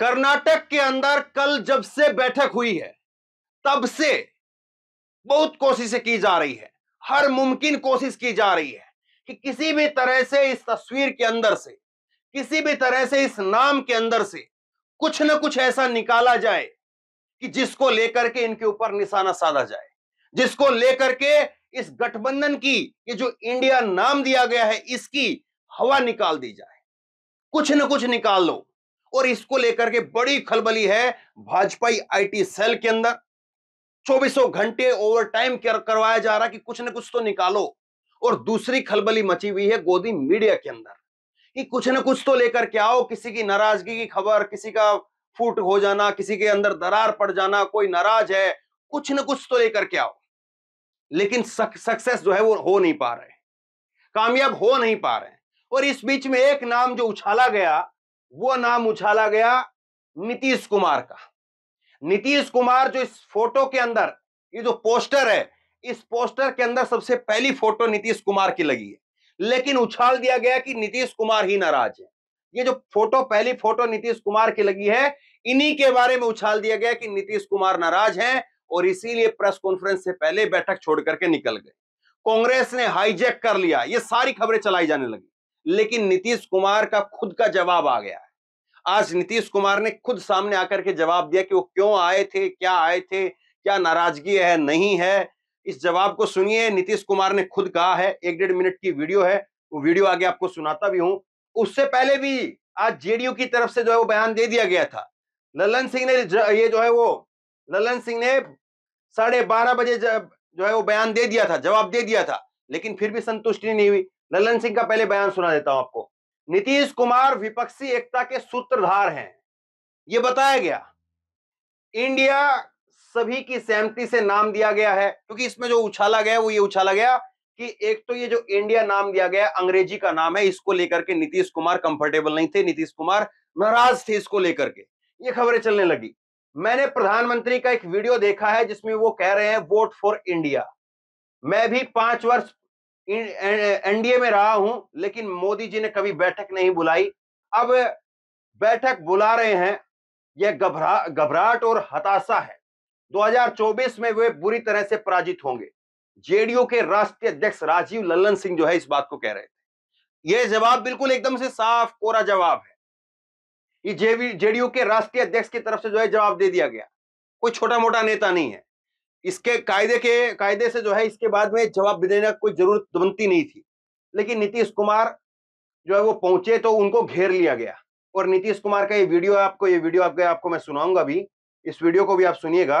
कर्नाटक के अंदर कल जब से बैठक हुई है तब से बहुत कोशिशें की जा रही है हर मुमकिन कोशिश की जा रही है कि किसी भी तरह से इस तस्वीर के अंदर से किसी भी तरह से इस नाम के अंदर से कुछ न कुछ ऐसा निकाला जाए कि जिसको लेकर के इनके ऊपर निशाना साधा जाए जिसको लेकर के इस गठबंधन की ये जो इंडिया नाम दिया गया है इसकी हवा निकाल दी जाए कुछ ना कुछ निकाल लो और इसको लेकर के बड़ी खलबली है भाजपाई आईटी सेल के अंदर चौबीसों घंटे ओवर टाइम करवाया जा रहा कि कुछ ना कुछ तो निकालो और दूसरी खलबली मची हुई है गोदी मीडिया के अंदर कि कुछ ना कुछ तो लेकर के आओ किसी की नाराजगी की खबर किसी का फूट हो जाना किसी के अंदर दरार पड़ जाना कोई नाराज है कुछ ना कुछ तो लेकर के आओ लेकिन सक, सक्सेस जो है वो हो नहीं पा रहे कामयाब हो नहीं पा रहे और इस बीच में एक नाम जो उछाला गया वो नाम उछाला गया नीतीश कुमार का नीतीश कुमार जो इस फोटो के अंदर ये जो पोस्टर है इस पोस्टर के अंदर सबसे पहली फोटो नीतीश कुमार की लगी है लेकिन उछाल दिया गया कि नीतीश कुमार ही नाराज है ये जो फोटो पहली फोटो नीतीश कुमार की लगी है इन्हीं के बारे में उछाल दिया गया कि नीतीश कुमार नाराज हैं और इसीलिए प्रेस कॉन्फ्रेंस से पहले बैठक छोड़ करके निकल गए कांग्रेस ने हाईजेक कर लिया ये सारी खबरें चलाई जाने लगी लेकिन नीतीश कुमार का खुद का जवाब आ गया है आज नीतीश कुमार ने खुद सामने आकर के जवाब दिया कि वो क्यों आए थे क्या आए थे क्या नाराजगी है नहीं है इस जवाब को सुनिए नीतीश कुमार ने खुद कहा है एक डेढ़ मिनट की वीडियो है वो वीडियो आगे आपको सुनाता भी हूं उससे पहले भी आज जेडीयू की तरफ से जो है वो बयान दे दिया गया था ललन सिंह ने ये जो है वो ललन सिंह ने साढ़े बारह बजे जो है वो बयान दे दिया था जवाब दे दिया था लेकिन फिर भी संतुष्टि नहीं हुई ललन सिंह का पहले बयान सुना देता हूं आपको नीतीश कुमार विपक्षी एकता के सूत्रधार हैं यह बताया गया इंडिया सभी की सहमति से नाम दिया गया है क्योंकि इसमें जो उछाला गया वो ये उछाला गया कि एक तो ये जो इंडिया नाम दिया गया अंग्रेजी का नाम है इसको लेकर के नीतीश कुमार कंफर्टेबल नहीं थे नीतीश कुमार नाराज थे इसको लेकर के ये खबरें चलने लगी मैंने प्रधानमंत्री का एक वीडियो देखा है जिसमें वो कह रहे हैं वोट फॉर इंडिया मैं भी पांच वर्ष एनडीए में रहा हूं लेकिन मोदी जी ने कभी बैठक नहीं बुलाई अब बैठक बुला रहे हैं यह घबरा घबराहट और हताशा है 2024 में वे बुरी तरह से पराजित होंगे जेडीयू के राष्ट्रीय अध्यक्ष राजीव लल्लन सिंह जो है इस बात को कह रहे थे यह जवाब बिल्कुल एकदम से साफ कोरा जवाब है ये जेडीयू के राष्ट्रीय अध्यक्ष की तरफ से जो है जवाब दे दिया गया कोई छोटा मोटा नेता नहीं है इसके कायदे के कायदे से जो है इसके बाद में जवाब देने कोई जरूरत बनती नहीं थी लेकिन नीतीश कुमार जो है वो पहुंचे तो उनको घेर लिया गया और नीतीश कुमार का ये वीडियो आपको ये वीडियो आपको आपको मैं सुनाऊंगा भी इस वीडियो को भी आप सुनिएगा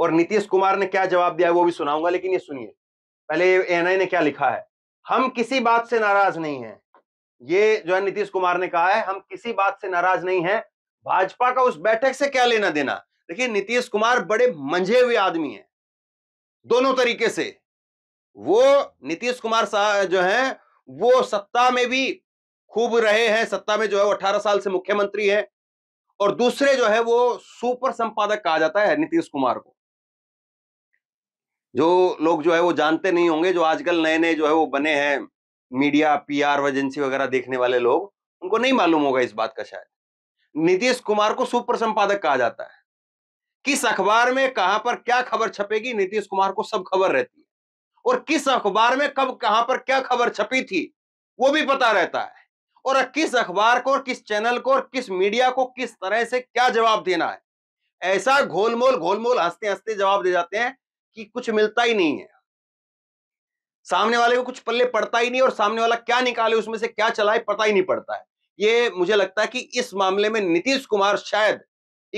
और नीतीश कुमार ने क्या जवाब दिया वो भी सुनाऊंगा लेकिन ये सुनिए पहले एनआई ने क्या लिखा है हम किसी बात से नाराज नहीं है ये जो है नीतीश कुमार ने कहा है हम किसी बात से नाराज नहीं है भाजपा का उस बैठक से क्या लेना देना देखिए नीतीश कुमार बड़े मंझे हुए आदमी हैं दोनों तरीके से वो नीतीश कुमार जो है वो सत्ता में भी खूब रहे हैं सत्ता में जो है वो अठारह साल से मुख्यमंत्री है और दूसरे जो है वो सुपर संपादक कहा जाता है नीतीश कुमार को जो लोग जो है वो जानते नहीं होंगे जो आजकल नए नए जो है वो बने हैं मीडिया पीआर एजेंसी वगैरह देखने वाले लोग उनको नहीं मालूम होगा इस बात का शायद नीतीश कुमार को सुपर संपादक कहा जाता है किस अखबार में कहां पर क्या खबर छपेगी नीतीश कुमार को सब खबर रहती है और किस अखबार में कब कहां पर क्या खबर छपी थी वो भी पता रहता है और किस अखबार को और किस चैनल को और किस मीडिया को किस तरह से क्या जवाब देना है ऐसा घोलमोल घोलमोल हंसते हंसते जवाब दे जाते हैं कि कुछ मिलता ही नहीं है सामने वाले को कुछ पल्ले पड़ता ही नहीं और सामने वाला क्या निकाले उसमें से क्या चलाए पता ही नहीं पड़ता है ये मुझे लगता है कि इस मामले में नीतीश कुमार शायद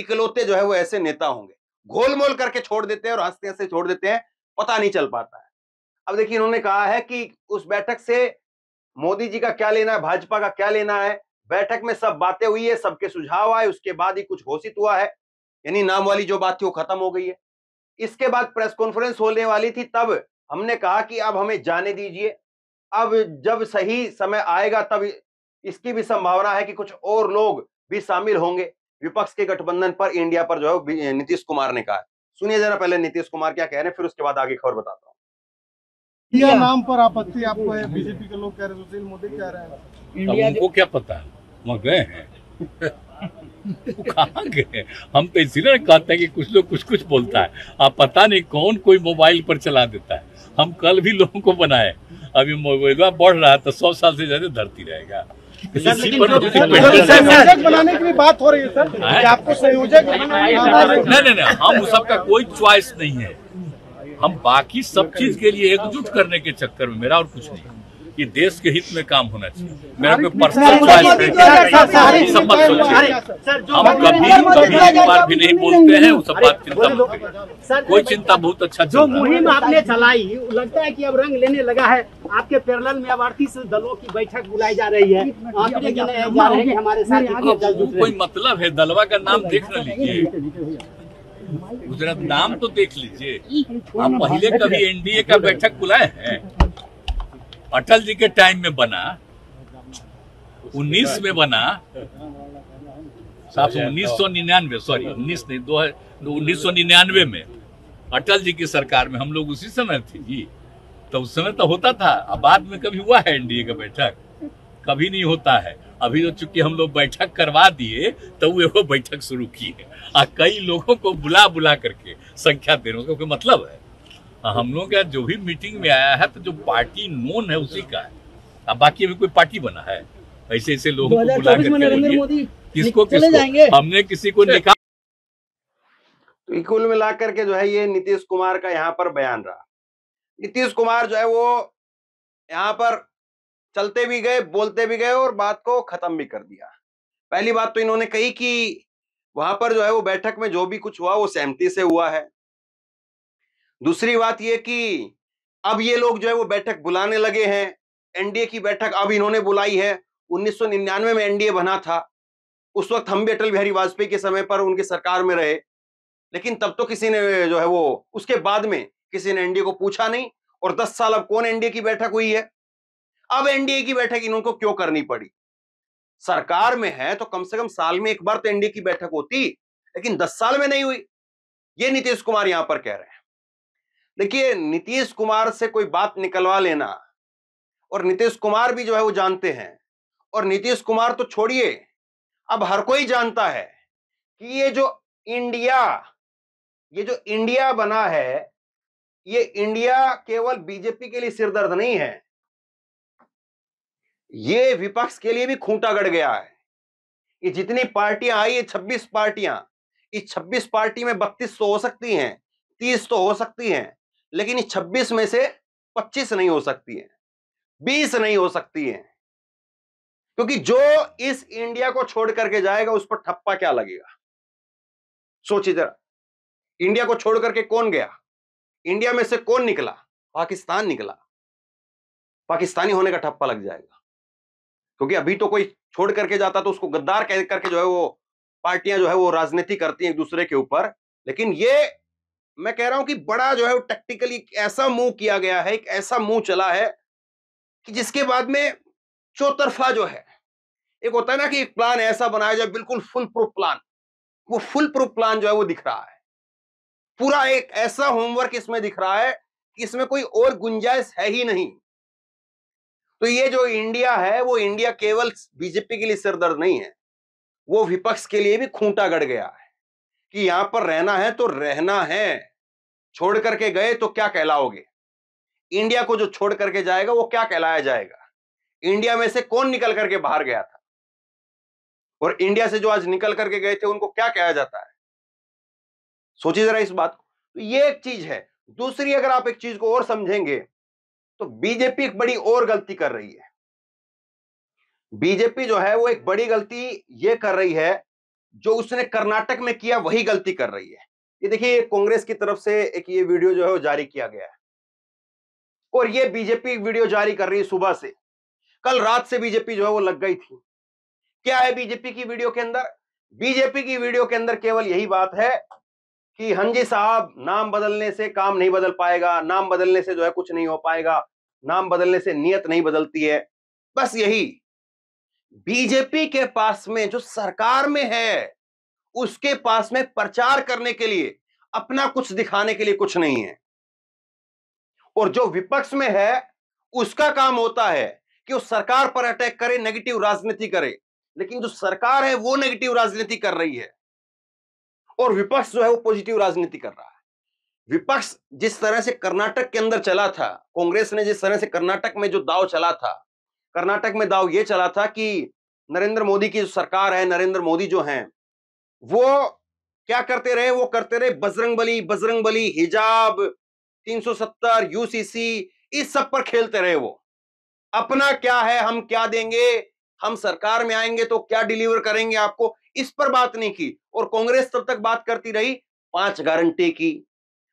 इकलौते जो है वो ऐसे नेता होंगे घोलमोल करके छोड़ देते हैं और हंसते हंसते छोड़ देते हैं पता नहीं चल पाता है अब देखिए इन्होंने कहा है कि उस बैठक से मोदी जी का क्या लेना है भाजपा का क्या लेना है बैठक में सब बातें हुई है सबके सुझाव आए उसके बाद ही कुछ घोषित हुआ है यानी नाम वाली जो बात थी वो खत्म हो गई है इसके बाद प्रेस कॉन्फ्रेंस होने वाली थी तब हमने कहा कि अब हमें जाने दीजिए अब जब सही समय आएगा तब इसकी भी संभावना है कि कुछ और लोग भी शामिल होंगे विपक्ष के गठबंधन पर इंडिया पर जो है नीतीश कुमार ने कहा सुनिए जरा पहले नीतीश कुमार क्या कह रहे हैं फिर उसके बाद आगे खबर बताता हूँ इंडिया नाम पर आपत्ति आपको है बीजेपी के लोग कह रहे सुशील मोदी कह रहे हैं इंडिया उनको क्या पता है वहाँ गए हैं कहा गए हम तो इसीलिए कहते हैं कि कुछ लोग कुछ कुछ बोलता है आप पता नहीं कौन कोई मोबाइल पर चला देता है हम कल भी लोगों को बनाए अभी मोबाइल बढ़ रहा है तो सौ साल से ज्यादा धरती रहेगा संयोजक बनाने की भी बात हो रही है सर आपको संयोजक नहीं नहीं नहीं हम सबका कोई च्वाइस नहीं है हम बाकी सब चीज के लिए एकजुट करने के चक्कर में मेरा और कुछ नहीं कि देश के हित में काम होना चाहिए मेरे को हम कभी कभी एक बार भी नहीं बोलते हैं उस बात चिंता कोई चिंता बहुत अच्छा जो मुहिम आपने चलाई लगता है कि अब रंग लेने लगा है आपके पैरल में अवार्थी दलों की बैठक बुलाई जा रही है हमारे साथ कोई मतलब है दलवा का नाम देख न लीजिए गुजरात नाम तो देख लीजिए आप पहले कभी एनडीए का बैठक बुलाए हैं अटल जी के टाइम में बना उन्नीस में बना उन्नीस सौ तो- निन्यानवे सॉरी उन्नीस नहीं दो उन्नीस सौ निन्यानवे में अटल जी की सरकार में हम लोग उसी समय थे जी तो उस समय तो होता था अब बाद में कभी हुआ है एनडीए का बैठक कभी नहीं होता है अभी तो चूंकि हम लोग बैठक करवा दिए तो वो बैठक शुरू की है और कई लोगों को बुला बुला करके संख्या देने का क्योंकि मतलब है हाँ, हम लोग का जो भी मीटिंग में आया है तो जो पार्टी नोन है उसी का है अब बाकी अभी कोई पार्टी बना है ऐसे ऐसे लोगों को बुला किसको किसको हमने किसी को निकाल तो कुल मिलाकर के जो है ये नीतीश कुमार का यहाँ पर बयान रहा नीतीश कुमार जो है वो यहाँ पर चलते भी गए बोलते भी गए और बात को खत्म भी कर दिया पहली बात तो इन्होंने कही कि वहां पर जो है वो बैठक में जो भी कुछ हुआ वो सहमति से हुआ है दूसरी बात यह कि अब ये लोग जो है वो बैठक बुलाने लगे हैं एनडीए की बैठक अब इन्होंने बुलाई है 1999 में एनडीए बना था उस वक्त हम भी अटल बिहारी वाजपेयी के समय पर उनकी सरकार में रहे लेकिन तब तो किसी ने जो है वो उसके बाद में किसी ने एनडीए को पूछा नहीं और 10 साल अब कौन एनडीए की बैठक हुई है अब एनडीए की बैठक को क्यों करनी पड़ी सरकार में है तो कम से कम साल में एक बार तो एनडीए की बैठक होती लेकिन दस साल में नहीं हुई ये नीतीश कुमार यहां पर कह रहे हैं देखिए नीतीश कुमार से कोई बात निकलवा लेना और नीतीश कुमार भी जो है वो जानते हैं और नीतीश कुमार तो छोड़िए अब हर कोई जानता है कि ये जो इंडिया ये जो इंडिया बना है ये इंडिया केवल बीजेपी के लिए सिरदर्द नहीं है ये विपक्ष के लिए भी खूंटा गड़ गया है ये जितनी पार्टियां आई है छब्बीस पार्टियां इस छब्बीस पार्टी में बत्तीस तो हो सकती हैं तीस तो हो सकती हैं लेकिन ये छब्बीस में से पच्चीस नहीं हो सकती है बीस नहीं हो सकती है क्योंकि जो इस इंडिया को छोड़ करके जाएगा उस पर ठप्पा क्या लगेगा सोचिए जरा इंडिया को छोड़ करके कौन गया इंडिया में से कौन निकला पाकिस्तान निकला पाकिस्तानी होने का ठप्पा लग जाएगा क्योंकि अभी तो कोई छोड़ करके जाता तो उसको गद्दार कह करके जो है वो पार्टियां जो है वो राजनीति करती हैं एक दूसरे के ऊपर लेकिन ये मैं कह रहा हूं कि बड़ा जो है वो टेक्टिकली एक ऐसा मूव किया गया है एक ऐसा मूव चला है कि जिसके बाद में चौतरफा जो है एक होता है ना कि एक प्लान ऐसा बनाया जाए बिल्कुल फुल प्रूफ प्लान वो फुल प्रूफ प्लान जो है वो दिख रहा है पूरा एक ऐसा होमवर्क इसमें दिख रहा है कि इसमें कोई और गुंजाइश है ही नहीं तो ये जो इंडिया है वो इंडिया केवल बीजेपी के लिए सिरदर्द नहीं है वो विपक्ष के लिए भी खूंटा गड़ गया है कि यहां पर रहना है तो रहना है छोड़ करके गए तो क्या कहलाओगे इंडिया को जो छोड़ करके जाएगा वो क्या कहलाया जाएगा इंडिया में से कौन निकल करके बाहर गया था और इंडिया से जो आज निकल करके गए थे उनको क्या कहा जाता है सोचिए जरा इस बात को तो ये एक चीज है दूसरी अगर आप एक चीज को और समझेंगे तो बीजेपी एक बड़ी और गलती कर रही है बीजेपी जो है वो एक बड़ी गलती ये कर रही है जो उसने कर्नाटक में किया वही गलती कर रही है ये देखिए कांग्रेस की तरफ से एक ये वीडियो जो है वो जारी किया गया है और ये बीजेपी वीडियो जारी कर रही है सुबह से कल रात से बीजेपी जो है वो लग गई थी क्या है बीजेपी की वीडियो के अंदर बीजेपी की वीडियो के अंदर केवल यही बात है कि हंजी साहब नाम बदलने से काम नहीं बदल पाएगा नाम बदलने से जो है कुछ नहीं हो पाएगा नाम बदलने से नियत नहीं बदलती है बस यही बीजेपी के पास में जो सरकार में है उसके पास में प्रचार करने के लिए अपना कुछ दिखाने के लिए कुछ नहीं है और जो विपक्ष में है उसका काम होता है कि वो सरकार पर अटैक करे नेगेटिव राजनीति करे लेकिन जो सरकार है वो नेगेटिव राजनीति कर रही है और विपक्ष जो है वो पॉजिटिव राजनीति कर रहा है विपक्ष जिस तरह से कर्नाटक के अंदर चला था कांग्रेस ने जिस तरह से कर्नाटक में जो दाव चला था कर्नाटक में दाव ये चला था कि नरेंद्र मोदी की जो सरकार है नरेंद्र मोदी जो हैं वो क्या करते रहे वो करते रहे बजरंग बली बजरंग बली हिजाब 370 यूसीसी इस सब पर खेलते रहे वो अपना क्या है हम क्या देंगे हम सरकार में आएंगे तो क्या डिलीवर करेंगे आपको इस पर बात नहीं की और कांग्रेस तब तक बात करती रही पांच गारंटी की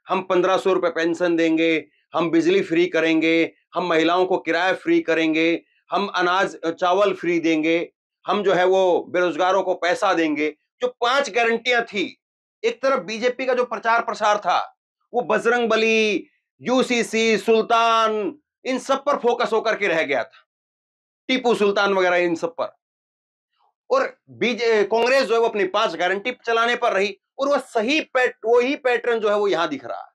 हम पंद्रह सौ रुपये पेंशन देंगे हम बिजली फ्री करेंगे हम महिलाओं को किराया फ्री करेंगे हम अनाज चावल फ्री देंगे हम जो है वो बेरोजगारों को पैसा देंगे जो पांच गारंटियां थी एक तरफ बीजेपी का जो प्रचार प्रसार था वो बजरंग बली यूसीसी सुल्तान इन सब पर फोकस होकर के रह गया था टीपू सुल्तान वगैरह इन सब पर और बीजे कांग्रेस जो है वो अपनी पांच गारंटी चलाने पर रही और वह सही पैट वो ही पैटर्न जो है वो यहां दिख रहा है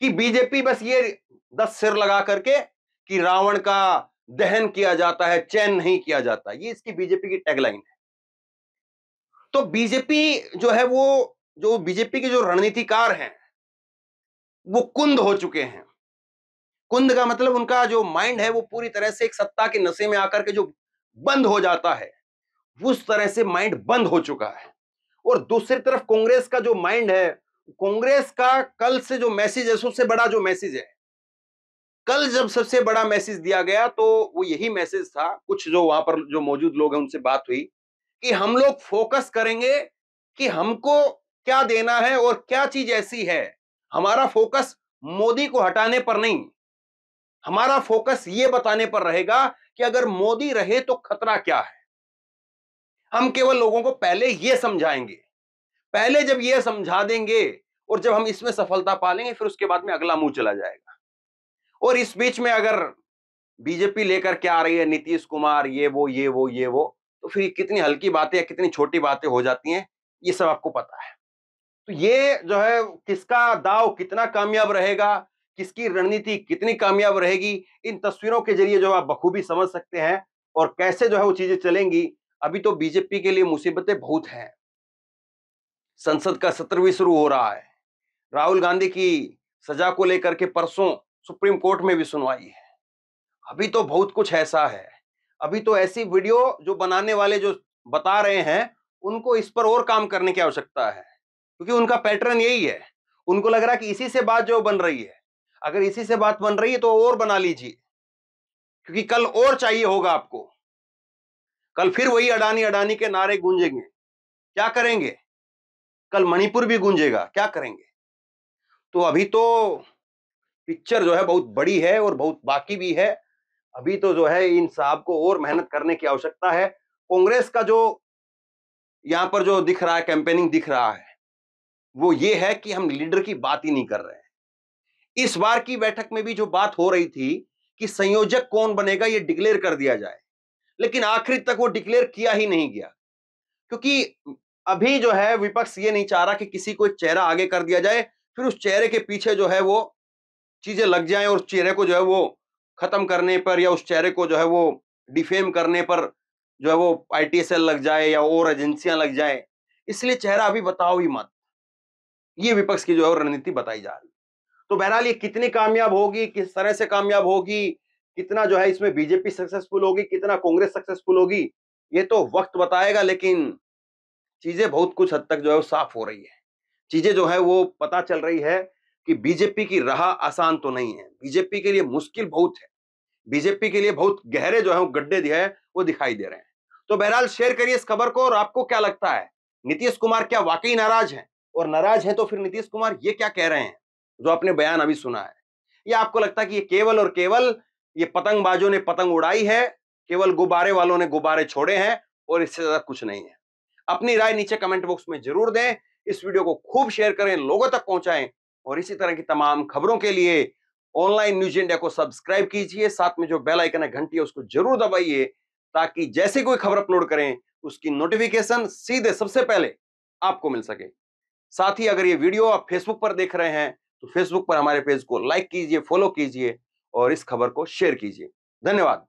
कि बीजेपी बस ये दस सिर लगा करके कि रावण का दहन किया जाता है चैन नहीं किया जाता ये इसकी बीजेपी की टैगलाइन है तो बीजेपी जो है वो जो बीजेपी के जो रणनीतिकार हैं वो कुंद हो चुके हैं कुंद का मतलब उनका जो माइंड है वो पूरी तरह से एक सत्ता के नशे में आकर के जो बंद हो जाता है उस तरह से माइंड बंद हो चुका है और दूसरी तरफ कांग्रेस का जो माइंड है कांग्रेस का कल से जो मैसेज है सबसे बड़ा जो मैसेज है कल जब सबसे बड़ा मैसेज दिया गया तो वो यही मैसेज था कुछ जो वहां पर जो मौजूद लोग हैं उनसे बात हुई कि हम लोग फोकस करेंगे कि हमको क्या देना है और क्या चीज ऐसी है हमारा फोकस मोदी को हटाने पर नहीं हमारा फोकस ये बताने पर रहेगा कि अगर मोदी रहे तो खतरा क्या है हम केवल लोगों को पहले यह समझाएंगे पहले जब ये समझा देंगे और जब हम इसमें सफलता पा लेंगे फिर उसके बाद में अगला मुंह चला जाएगा और इस बीच में अगर बीजेपी लेकर क्या आ रही है नीतीश कुमार ये वो ये वो ये वो तो फिर कितनी हल्की बातें या कितनी छोटी बातें हो जाती हैं ये सब आपको पता है तो ये जो है किसका दाव कितना कामयाब रहेगा किसकी रणनीति कितनी कामयाब रहेगी इन तस्वीरों के जरिए जो आप बखूबी समझ सकते हैं और कैसे जो है वो चीजें चलेंगी अभी तो बीजेपी के लिए मुसीबतें बहुत हैं संसद का सत्र भी शुरू हो रहा है राहुल गांधी की सजा को लेकर के परसों सुप्रीम कोर्ट में भी सुनवाई है अभी तो बहुत कुछ ऐसा है अभी तो ऐसी वीडियो जो बनाने वाले जो बता रहे हैं उनको इस पर और काम करने की आवश्यकता है क्योंकि उनका पैटर्न यही है उनको लग रहा है कि इसी से बात जो बन रही है अगर इसी से बात बन रही है तो और बना लीजिए क्योंकि कल और चाहिए होगा आपको कल फिर वही अडानी अडानी के नारे गूंजेंगे क्या करेंगे कल मणिपुर भी गूंजेगा क्या करेंगे तो अभी तो पिक्चर जो है बहुत बड़ी है और बहुत बाकी भी है अभी तो जो है इन साहब को और मेहनत करने की आवश्यकता है कांग्रेस का जो यहाँ पर जो दिख रहा है कैंपेनिंग दिख रहा है वो ये है कि हम लीडर की बात ही नहीं कर रहे हैं इस बार की बैठक में भी जो बात हो रही थी कि संयोजक कौन बनेगा ये डिक्लेयर कर दिया जाए लेकिन आखिरी तक वो डिक्लेयर किया ही नहीं गया क्योंकि अभी जो है विपक्ष ये नहीं चाह रहा कि किसी को एक चेहरा आगे कर दिया जाए फिर उस चेहरे के पीछे जो है वो चीज़ें लग जाएं और चेहरे को जो है वो ख़त्म करने पर या उस चेहरे को जो है वो डिफेम करने पर जो है वो आई लग जाए या और एजेंसियां लग जाए इसलिए चेहरा अभी बताओ ही मत ये विपक्ष की जो है रणनीति बताई जा रही तो बहरहाल ये कितनी कामयाब होगी किस तरह से कामयाब होगी कितना जो है इसमें बीजेपी सक्सेसफुल होगी कितना कांग्रेस सक्सेसफुल होगी ये तो वक्त बताएगा लेकिन चीजें बहुत कुछ हद तक जो है वो साफ हो रही है चीजें जो है वो पता चल रही है कि बीजेपी की राह आसान तो नहीं है बीजेपी के लिए मुश्किल बहुत है बीजेपी के लिए बहुत गहरे जो है गड्ढे है वो दिखाई दे रहे हैं तो बहरहाल शेयर करिए इस खबर को और आपको क्या लगता है नीतीश कुमार क्या वाकई नाराज है और नाराज है तो फिर नीतीश कुमार ये क्या कह रहे हैं जो आपने बयान अभी सुना है ये आपको लगता है कि ये केवल और केवल ये पतंगबाजों ने पतंग उड़ाई है केवल गुब्बारे वालों ने गुब्बारे छोड़े हैं और इससे ज्यादा कुछ नहीं है अपनी राय नीचे कमेंट बॉक्स में जरूर दें इस वीडियो को खूब शेयर करें लोगों तक पहुंचाएं और इसी तरह की तमाम खबरों के लिए ऑनलाइन न्यूज इंडिया को सब्सक्राइब कीजिए साथ में जो बेल आइकन है घंटी है उसको जरूर दबाइए ताकि जैसे कोई खबर अपलोड करें उसकी नोटिफिकेशन सीधे सबसे पहले आपको मिल सके साथ ही अगर ये वीडियो आप फेसबुक पर देख रहे हैं तो फेसबुक पर हमारे पेज को लाइक कीजिए फॉलो कीजिए और इस खबर को शेयर कीजिए धन्यवाद